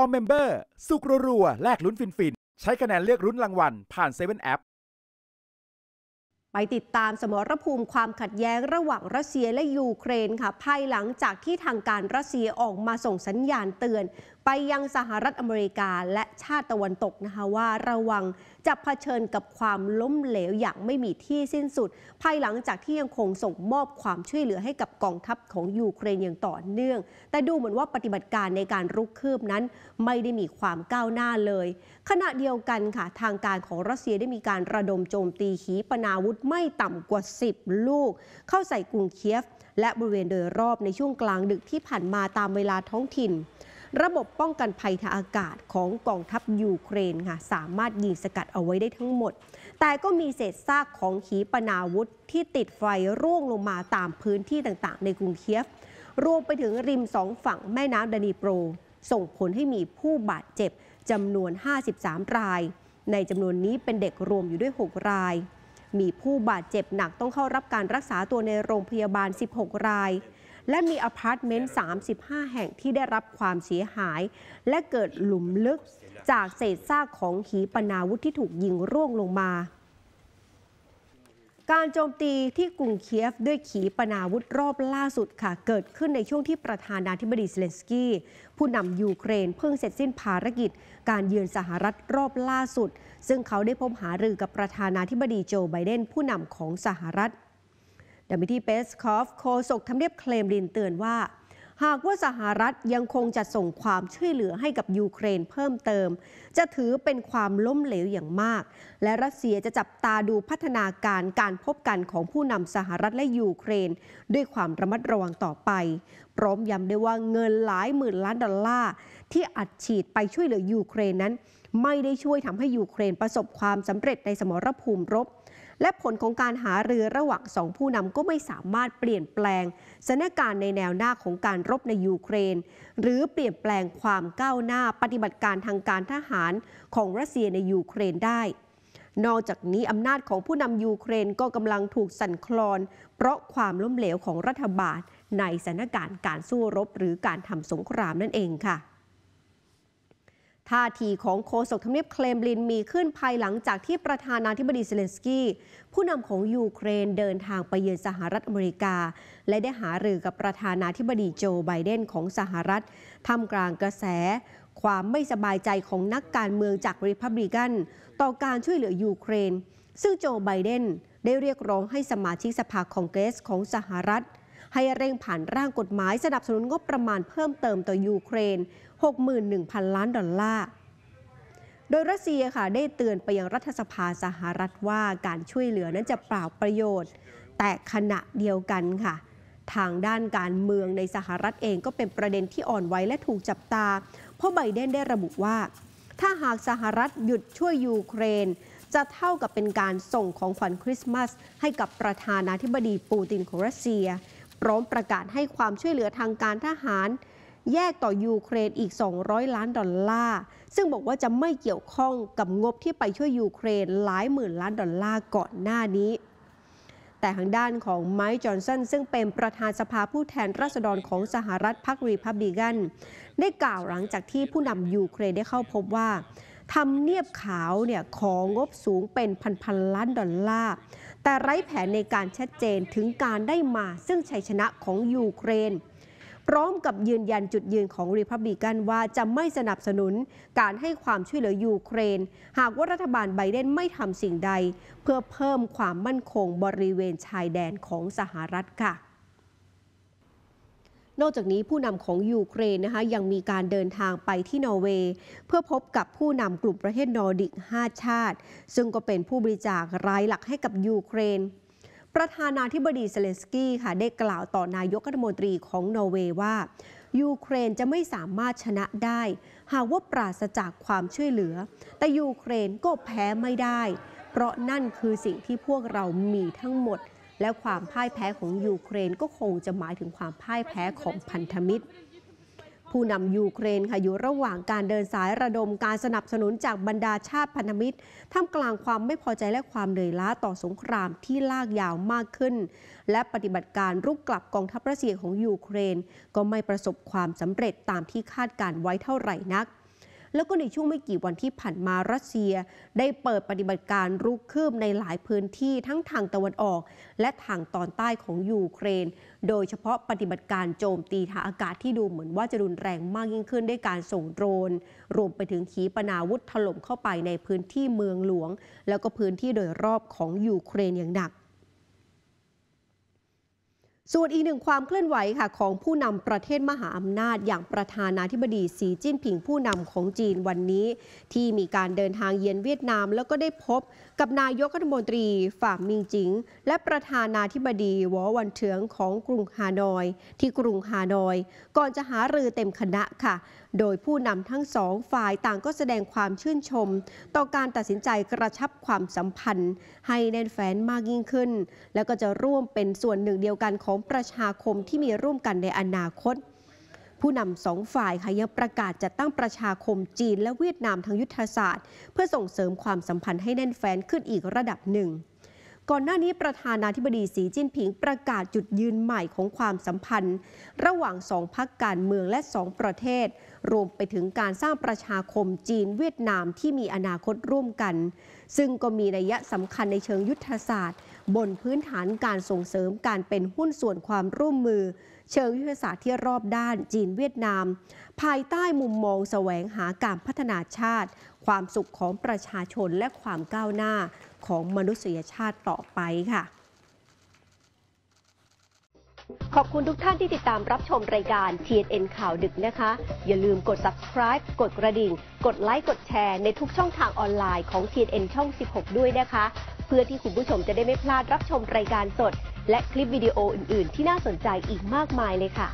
All Member สุกรัวแลกลุ้นฟินๆใช้คะแนนเลือกลุ้นรางวัล ผ่านเเซว่นแอปไปติดตามสมรภูมิความขัดแย้งระหว่างรัสเซียและยูเครนค่ะภายหลังจากที่ทางการรัสเซียออกมาส่งสัญญาณเตือนไปยังสหรัฐอเมริกาและชาติตะวันตกนะคะว่าระวังจะะเผชิญกับความล้มเหลวอย่างไม่มีที่สิ้นสุด ภายหลังจากที่ยังคงส่งมอบความช่วยเหลือให้กับกองทัพของยูเครนอย่างต่อเนื่อง แต่ดูเหมือนว่าปฏิบัติการในการรุกคืบนั้นไม่ได้มีความก้าวหน้าเลย ขณะเดียวกันค่ะ ทางการของรัสเซียได้มีการระดมโจมตีขีปนาวุธไม่ต่ำกว่า10 ลูก เข้าใส่กรุงเคียฟและบริเวณโดยรอบในช่วงกลางดึกที่ผ่านมาตามเวลาท้องถิ่นระบบป้องกันภัยทางอากาศของกองทัพยูเครนค่ะสามารถยิงสกัดเอาไว้ได้ทั้งหมด แต่ก็มีเศษซากของขีปนาวุธที่ติดไฟร่วงลงมาตามพื้นที่ต่างๆ ในกรุงเคียฟ รวมไปถึงริมสองฝั่งแม่น้ำดานิโปรส่งผลให้มีผู้บาดเจ็บจำนวน 53 ราย ในจำนวนนี้เป็นเด็กรวมอยู่ด้วย 6 ราย มีผู้บาดเจ็บหนักต้องเข้ารับการรักษาตัวในโรงพยาบาล 16 รายและมีอพาร์ตเมนต์ 35 แห่งที่ได้รับความเสียหาย และเกิดหลุมลึกจากเศษซากของหีปนาวุธที่ถูกยิงร่วงลงมา การโจมตีที่กรุงเคียฟด้วยขีปนาวุธรอบล่าสุดค่ะเกิดขึ้นในช่วงที่ประธานาธิบดีเซเลนสกี้ ผู้นำยูเครนเพิ่งเสร็จสิ้นภารกิจ การเยือนสหรัฐรอบล่าสุด ซึ่งเขาได้พบหารือกับประธานาธิบดีโจไบเดนผู้นำของสหรัฐดิทีเปสคอฟโคศกทำเนียบเคลมลินเตือนว่า หากว่าสหรัฐยังคงจะส่งความช่วยเหลือให้กับยูเครนเพิ่มเติม จะถือเป็นความล้มเหลวอย่างมาก และรัสเซียจะจับตาดูพัฒนาการการพบกันของผู้นำสหรัฐและยูเครน ด้วยความระมัดระวังต่อไป พร้อมย้ำได้ว่าเงินหลายหมื่นล้านดอลลาร์ที่อัดฉีดไปช่วยเหลือยูเครนนั้น ไม่ได้ช่วยทำให้ยูเครนประสบความสำเร็จในสมรภูมิรบและผลของการหารือระหว่างสองผู้นำก็ไม่สามารถเปลี่ยนแปลงสถานการณ์ในแนวหน้าของการรบในยูเครน หรือเปลี่ยนแปลงความก้าวหน้าปฏิบัติการทางการทหารของรัสเซียในยูเครนได้ นอกจากนี้อำนาจของผู้นำยูเครนก็กำลังถูกสั่นคลอน เพราะความล้มเหลวของรัฐบาล ในสถานการณ์การสู้รบหรือการทำสงครามนั่นเองค่ะท่าทีของโฆษกทำเนียบเคลมลิน มีขึ้นภายหลังจากที่ประธานาธิบดีเซเลนสกี้ผู้นำของยูเครนเดินทางไปเยือนสหรัฐอเมริกา และได้หารือกับประธานาธิบดีโจไบเดนของสหรัฐทำกลางกระแส ความไม่สบายใจของนักการเมืองจากริพับลิกันต่อการช่วยเหลือยูเครน ซึ่งโจไบเดนได้เรียกร้องให้สมาชิกสภาคองเกรสของสหรัฐให้เร่งผ่านร่างกฎหมายสนับสนุนงบประมาณเพิ่มเติมต่อ ยูเครน 61,000 ล้านดอลลาร์ โดยรัสเซียค่ะได้เตือนไปยังรัฐสภาสหรัฐว่าการช่วยเหลือนั้นจะเปล่าประโยชน์ แต่ขณะเดียวกันค่ะ ทางด้านการเมืองในสหรัฐเองก็เป็นประเด็นที่อ่อนไหวและถูกจับตา เพราะไบเดนได้ระบุว่า ถ้าหากสหรัฐหยุดช่วยยูเครน จะเท่ากับเป็นการส่งของขวัญคริสต์มาสให้กับประธานาธิบดีปูตินของรัสเซียพร้อมประกาศให้ความช่วยเหลือทางการทหาร แยกต่อยูเครนอีก 200 ล้านดอลลาร์ ซึ่งบอกว่าจะไม่เกี่ยวข้องกับงบที่ไปช่วยยูเครนหลายหมื่นล้านดอลลาร์ก่อนหน้านี้ แต่ทางด้านของไมค์จอห์นสันซึ่งเป็นประธานสภาผู้แทนราษฎรของสหรัฐพรรครีพับลิกัน ได้กล่าวหลังจากที่ผู้นำยูเครนได้เข้าพบว่าทำเนียบขาวเนี่ยของงบสูงเป็นพันพันล้านดอลลาร์แต่ไร้แผนในการชัดเจนถึงการได้มาซึ่งชัยชนะของยูเครน พร้อมกับยืนยันจุดยืนของริพับลิกันว่าจะไม่สนับสนุนการให้ความช่วยเหลือยูเครน หากว่ารัฐบาลไบเดนไม่ทำสิ่งใด เพื่อเพิ่มความมั่นคงบริเวณชายแดนของสหรัฐค่ะนอกจากนี้ผู้นำของยูเครนนะคะยังมีการเดินทางไปที่นอร์เวย์ เพื่อพบกับผู้นำกลุ่มประเทศนอร์ดิก5ชาติ ซึ่งก็เป็นผู้บริจาครายหลักให้กับยูเครน ประธานาธิบดีเซเลนสกี้ค่ะได้กล่าวต่อนายกรัฐมนตรีของนอร์เวย์ว่า ยูเครนจะไม่สามารถชนะได้ หากว่าปราศจากความช่วยเหลือ แต่ยูเครนก็แพ้ไม่ได้ เพราะนั่นคือสิ่งที่พวกเรามีทั้งหมดและความพ่ายแพ้ของยูเครนก็คงจะหมายถึงความพ่ายแพ้ของพันธมิตร ผู้นำยูเครนค่ะอยู่ระหว่างการเดินสายระดมการสนับสนุนจากบรรดาชาติพันธมิตรท่ามกลางความไม่พอใจและความเหนื่อยล้าต่อสงครามที่ลากยาวมากขึ้น และปฏิบัติการรุกกลับกองทัพรัสเซียของยูเครนก็ไม่ประสบความสำเร็จตามที่คาดการไว้เท่าไหร่นักแล้วก็ในช่วงไม่กี่วันที่ผ่านมารัสเซียได้เปิดปฏิบัติการรุกคืบในหลายพื้นที่ทั้งทางตะวันออก และทางตอนใต้ของยูเครน โดยเฉพาะปฏิบัติการโจมตีทางอากาศที่ดูเหมือนว่าจะรุนแรงมากยิ่งขึ้นด้วยการส่งโดรนรวมไปถึงขีปนาวุธถล่มเข้าไปในพื้นที่เมืองหลวง แล้วก็พื้นที่โดยรอบของยูเครนอย่างหนักส่วนอีกหนึ่งความเคลื่อนไหวค่ะของผู้นำประเทศมหาอำนาจ อย่างประธานาธิบดี สีจิ้นผิงผู้นำของจีนวันนี้ ที่มีการเดินทางเยือนเวียดนามแล้วก็ได้พบ กับนายกรัฐมนตรีฝ่ามิงจิงและประธานาธิบดีวอวันเถืองของกรุงฮานอย ที่กรุงฮานอย ก่อนจะหารือเต็มคณะค่ะ โดยผู้นำทั้งสองฝ่ายต่างก็แสดงความชื่นชม ต่อการตัดสินใจกระชับความสัมพันธ์ให้แน่นแฟ้นมากยิ่งขึ้น และก็จะร่วมเป็นส่วนหนึ่งเดียวกันของของประชาคมที่มีร่วมกันในอนาคต ผู้นำสองฝ่ายค่ะยังประกาศจัดตั้งประชาคมจีนและเวียดนามทางยุทธศาสตร์ เพื่อส่งเสริมความสัมพันธ์ให้แน่นแฟ้นขึ้นอีกระดับหนึ่งก่อนหน้านี้ประธานาธิบดีสีจิ้นผิงประกาศจุดยืนใหม่ของความสัมพันธ์ ระหว่างสองพักการเมืองและสองประเทศ รวมไปถึงการสร้างประชาคมจีนเวียดนามที่มีอนาคตร่วมกัน ซึ่งก็มีนัยสำคัญในเชิงยุทธศาสตร์ บนพื้นฐานการส่งเสริมการเป็นหุ้นส่วนความร่วมมือเชิงยุทธศาสตร์ที่รอบด้านจีนเวียดนาม ภายใต้มุมมอง แสวงหาการพัฒนาชาติ ความสุขของประชาชนและความก้าวหน้าของมนุษยชาติต่อไปค่ะ ขอบคุณทุกท่านที่ติดตามรับชมรายการ TNN ข่าวดึกนะคะ อย่าลืมกด subscribe กดกระดิ่ง กดไลค์กดแชร์ในทุกช่องทางออนไลน์ของ TNN ช่อง 16 ด้วยนะคะ เพื่อที่คุณผู้ชมจะได้ไม่พลาดรับชมรายการสดและคลิปวิดีโออื่นๆ ที่น่าสนใจอีกมากมายเลยค่ะ